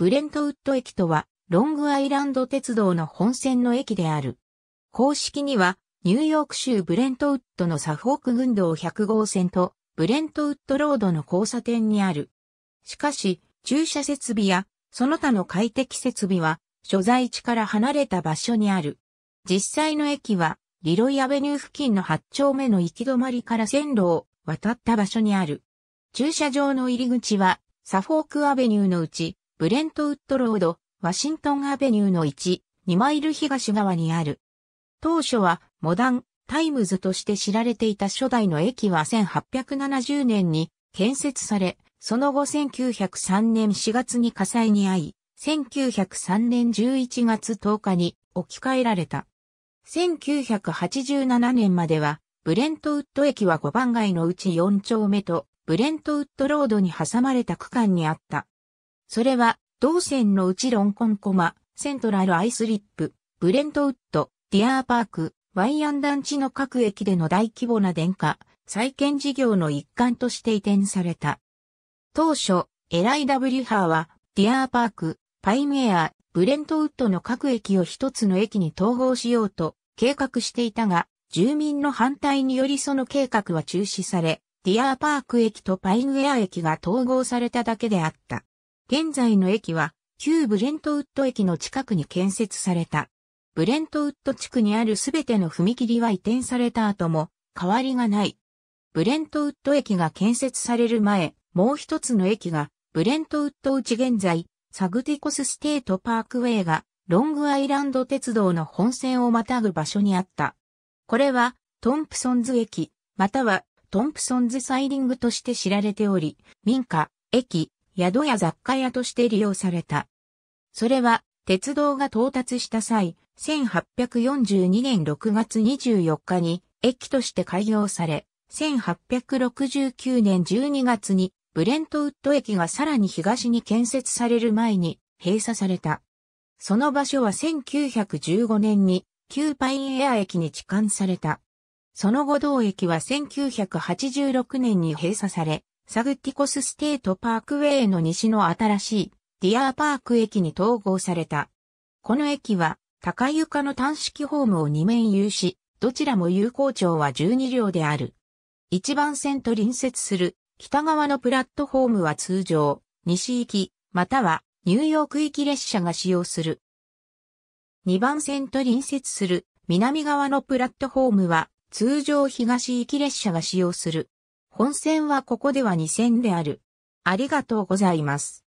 ブレントウッド駅とは、ロングアイランド鉄道の本線の駅である。公式には、ニューヨーク州ブレントウッドのサフォーク群道100号線と、ブレントウッドロードの交差点にある。しかし、駐車設備や、その他の快適設備は、所在地から離れた場所にある。実際の駅は、リロイアベニュー付近の8丁目の行き止まりから線路を渡った場所にある。駐車場の入り口は、サフォークアベニューのうち、ブレントウッドロード、ワシントンアベニューの1、2マイル東側にある。当初はモダン、タイムズとして知られていた初代の駅は1870年に建設され、その後1903年4月に火災に遭い、1903年11月10日に置き換えられた。1987年までは、ブレントウッド駅は5番街のうち4丁目と、ブレントウッドロードに挟まれた区間にあった。それは、同線のうちロンコンコマ、セントラルアイスリップ、ブレントウッド、ディアーパーク、ワイアン団地の各駅での大規模な電化、再建事業の一環として移転された。当初、エライ・ダブリュハーは、ディアーパーク、パイムエア、ブレントウッドの各駅を一つの駅に統合しようと計画していたが、住民の反対によりその計画は中止され、ディアーパーク駅とパイムエア駅が統合されただけであった。現在の駅は、旧ブレントウッド駅の近くに建設された。ブレントウッド地区にあるすべての踏切は移転された後も変わりがない。ブレントウッド駅が建設される前、もう一つの駅がブレントウッド内現在、サグティコスステートパークウェイがロングアイランド鉄道の本線をまたぐ場所にあった。これはトンプソンズ駅、またはトンプソンズサイリングとして知られており、民家、駅、宿や雑貨屋として利用された。それは、鉄道が到達した際、1842年6月24日に駅として開業され、1869年12月にブレントウッド駅がさらに東に建設される前に閉鎖された。その場所は1915年に旧パインエア駅に置換された。その後同駅は1986年に閉鎖され、サグティコスステートパークウェイの西の新しいディアーパーク駅に統合された。この駅は高床の単式ホームを2面有し、どちらも有効長は12両である。1番線と隣接する北側のプラットホームは通常、西行き、またはニューヨーク行き列車が使用する。2番線と隣接する南側のプラットホームは通常東行き列車が使用する。温泉はここでは2 0である。ありがとうございます。